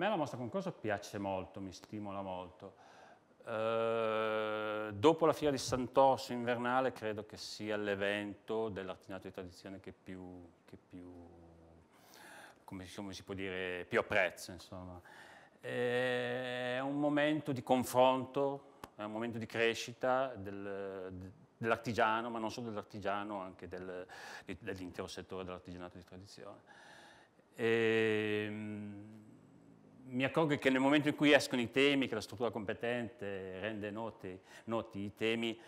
me la mostra concorso piace molto, mi stimola molto. Eh, dopo la fiera di Sant'Orso invernale credo che sia l'evento dell'artigianato di tradizione che più, che più come diciamo, si può dire, più apprezzo. Insomma. Eh, è un momento di confronto, è un momento di crescita del, dell'artigiano, ma non solo dell'artigiano, anche del, dell'intero settore dell'artigianato di tradizione. E, ehm, mi accorgo che nel momento in cui escono i temi, che la struttura competente rende noti, noti i temi,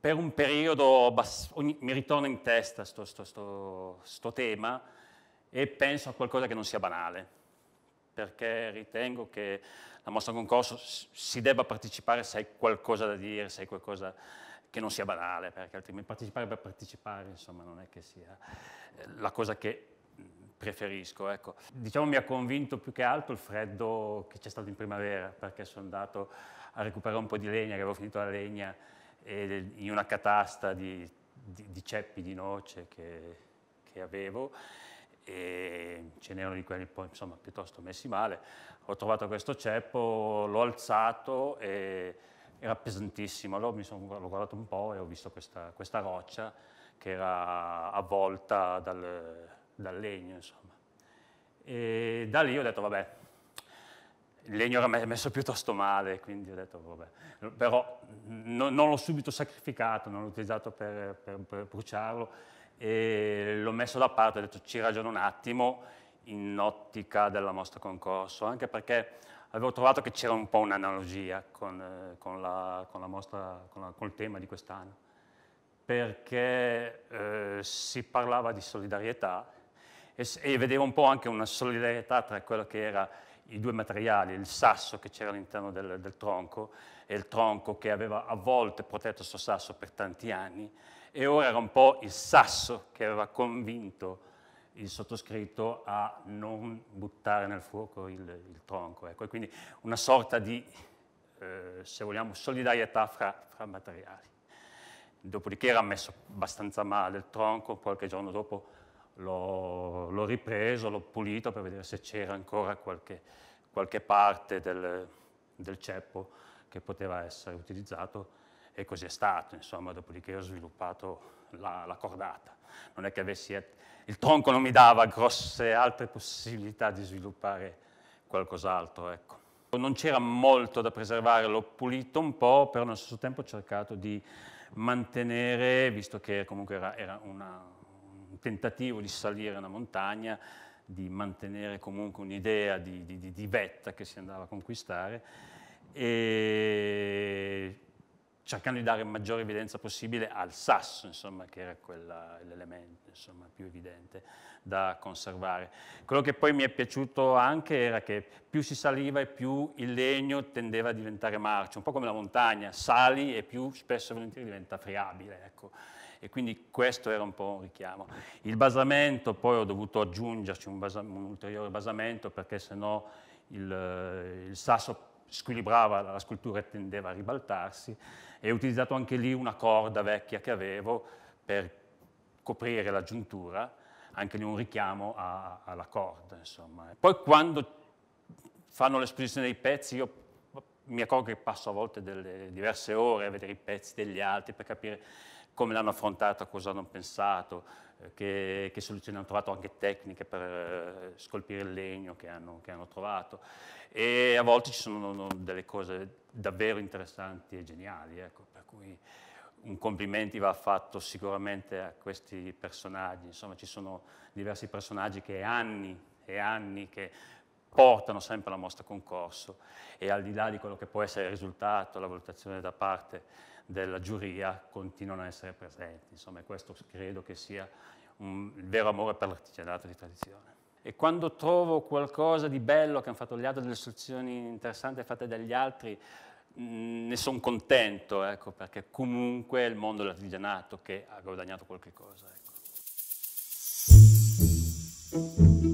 per un periodo ogni, mi ritorna in testa questo tema e penso a qualcosa che non sia banale, perché ritengo che la mostra concorso si debba partecipare se hai qualcosa da dire, se hai qualcosa che non sia banale, perché altrimenti partecipare per partecipare, insomma, non è che sia la cosa che preferisco. Ecco. Diciamo mi ha convinto più che altro il freddo che c'è stato in primavera, perché sono andato a recuperare un po' di legna, che avevo finito la legna eh, in una catasta di, di, di, ceppi di noce che, che avevo e ce n'erano di quelli poi insomma piuttosto messi male. Ho trovato questo ceppo, l'ho alzato e era pesantissimo. Allora mi sono, l'ho guardato un po' e ho visto questa, questa roccia che era avvolta dal, dal legno, insomma. E da lì ho detto, vabbè, il legno era messo piuttosto male, quindi ho detto, vabbè, però no, non l'ho subito sacrificato, non l'ho utilizzato per, per, per bruciarlo, l'ho messo da parte, ho detto, ci ragiono un attimo in ottica della mostra concorso, anche perché avevo trovato che c'era un po' un'analogia con, eh, con, la, con, la, mostra, con la, col tema di quest'anno, perché eh, si parlava di solidarietà e, e vedeva un po' anche una solidarietà tra quello che era i due materiali, il sasso che c'era all'interno del, del, tronco e il tronco che aveva avvolto e protetto questo sasso per tanti anni e ora era un po' il sasso che aveva convinto il sottoscritto a non buttare nel fuoco il, il tronco. Ecco. E quindi una sorta di, eh, se vogliamo, solidarietà fra, fra materiali. Dopodiché era messo abbastanza male il tronco, qualche giorno dopo l'ho ripreso, l'ho pulito per vedere se c'era ancora qualche, qualche parte del, del, ceppo che poteva essere utilizzato e così è stato, insomma, dopodiché ho sviluppato la, la cordata. Non è che avessi, il tronco non mi dava grosse altre possibilità di sviluppare qualcos'altro, ecco. Non c'era molto da preservare, l'ho pulito un po', però nello stesso tempo ho cercato di mantenere, visto che comunque era, era una, tentativo di salire una montagna, di mantenere comunque un'idea di, di, di, vetta che si andava a conquistare e cercando di dare maggiore evidenza possibile al sasso, insomma, che era l'elemento più evidente da conservare. Quello che poi mi è piaciuto anche era che più si saliva e più il legno tendeva a diventare marcio, un po' come la montagna, sali e più spesso e volentieri diventa friabile. Ecco e quindi questo era un po' un richiamo. Il basamento, poi ho dovuto aggiungerci un, basa, un ulteriore basamento perché sennò il, il sasso squilibrava, la scultura e tendeva a ribaltarsi e ho utilizzato anche lì una corda vecchia che avevo per coprire la giuntura, anche lì un richiamo a, alla corda. Insomma. Poi quando fanno l'esposizione dei pezzi io mi accorgo che passo a volte delle diverse ore a vedere i pezzi degli altri per capire come l'hanno affrontata, cosa hanno pensato, eh, che, che, soluzioni hanno trovato, anche tecniche per eh, scolpire il legno che hanno, che hanno trovato. E a volte ci sono delle cose davvero interessanti e geniali, ecco, per cui un complimenti va fatto sicuramente a questi personaggi, insomma ci sono diversi personaggi che anni e anni che portano sempre alla mostra concorso e al di là di quello che può essere il risultato, la valutazione da parte della giuria, continuano a essere presenti. Insomma, questo credo che sia un, il vero amore per l'artigianato di tradizione. E quando trovo qualcosa di bello che hanno fatto gli altri, delle soluzioni interessanti fatte dagli altri, mm, ne sono contento, ecco, perché comunque è il mondo dell'artigianato che ha guadagnato qualche cosa. Ecco.